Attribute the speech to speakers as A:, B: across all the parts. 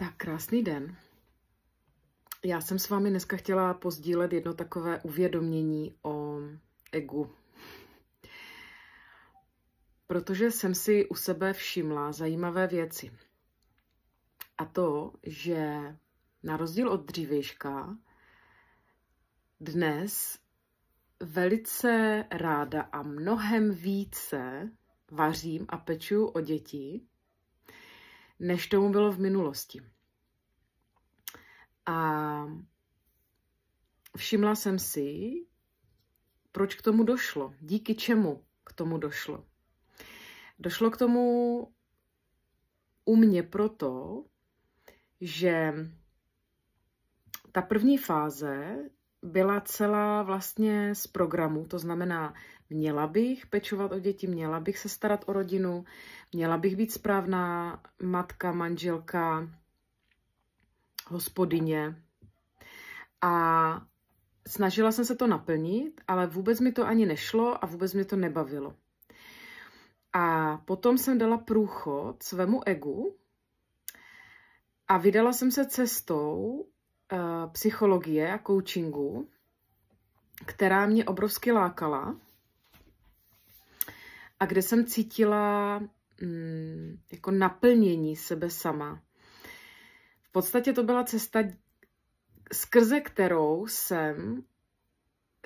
A: Tak krásný den. Já jsem s vámi dneska chtěla pozdílet jedno takové uvědomění o egu. Protože jsem si u sebe všimla zajímavé věci. A to, že na rozdíl od dřívejška, dnes velice ráda a mnohem více vařím a peču o děti, než tomu bylo v minulosti. A všimla jsem si, proč k tomu došlo, díky čemu k tomu došlo. Došlo k tomu u mě proto, že ta první fáze byla celá vlastně z programu, to znamená, měla bych pečovat o děti, měla bych se starat o rodinu, měla bych být správná matka, manželka, hospodyně. A snažila jsem se to naplnit, ale vůbec mi to ani nešlo a vůbec mi to nebavilo. A potom jsem dala průchod svému egu a vydala jsem se cestou, Eh, psychologie a coachingu, která mě obrovsky lákala a kde jsem cítila mm, jako naplnění sebe sama. V podstatě to byla cesta, skrze kterou jsem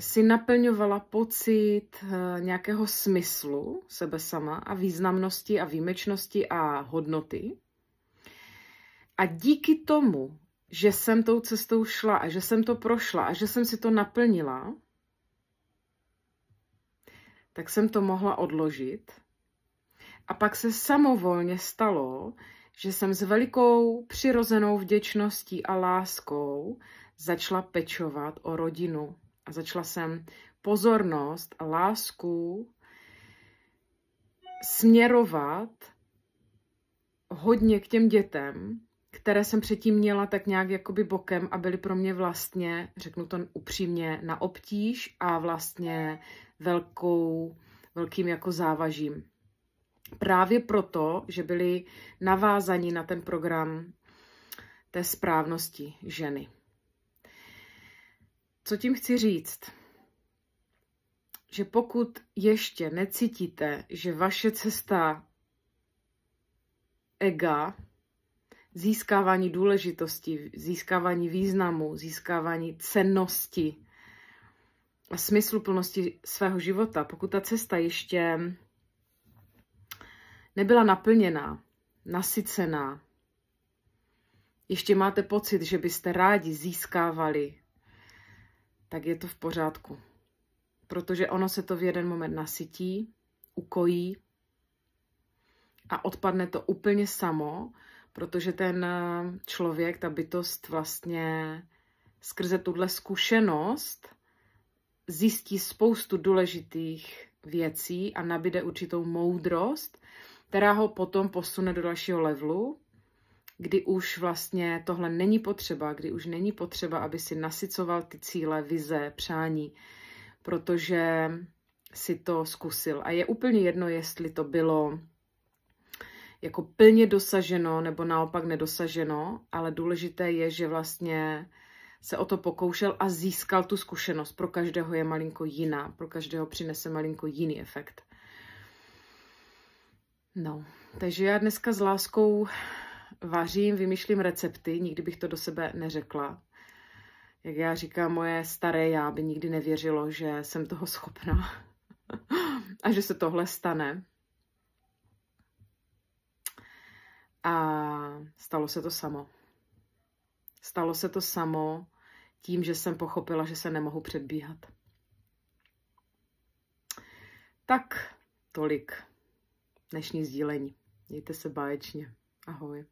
A: si naplňovala pocit eh, nějakého smyslu sebe sama a významnosti a výjimečnosti a hodnoty. A díky tomu že jsem tou cestou šla a že jsem to prošla a že jsem si to naplnila, tak jsem to mohla odložit. A pak se samovolně stalo, že jsem s velikou přirozenou vděčností a láskou začala pečovat o rodinu. A začala jsem pozornost a lásku směrovat hodně k těm dětem, které jsem předtím měla tak nějak jakoby bokem a byly pro mě vlastně, řeknu to upřímně, na obtíž a vlastně velkou, velkým jako závažím. Právě proto, že byli navázaní na ten program té správnosti ženy. Co tím chci říct? Že pokud ještě necítíte, že vaše cesta ega získávání důležitosti, získávání významu, získávání cennosti a smysluplnosti svého života, pokud ta cesta ještě nebyla naplněná, nasycená, ještě máte pocit, že byste rádi získávali, tak je to v pořádku. Protože ono se to v jeden moment nasytí, ukojí a odpadne to úplně samo, protože ten eh, člověk, ta bytost vlastně skrze tuhle zkušenost zjistí spoustu důležitých věcí a nabide určitou moudrost, která ho potom posune do dalšího levelu, kdy už vlastně tohle není potřeba, kdy už není potřeba, aby si nasycoval ty cíle, vize, přání, protože si to zkusil. A je úplně jedno, jestli to bylo jako plně dosaženo nebo naopak nedosaženo, ale důležité je, že vlastně se o to pokoušel a získal tu zkušenost. Pro každého je malinko jiná, pro každého přinese malinko jiný efekt. No, takže já dneska s láskou vařím, vymýšlím recepty, nikdy bych to do sebe neřekla. Jak já říkám, moje staré já by nikdy nevěřilo, že jsem toho schopná a že se tohle stane. A stalo se to samo. Stalo se to samo tím, že jsem pochopila, že se nemohu předbíhat. Tak tolik dnešní sdílení. Mějte se báječně. Ahoj.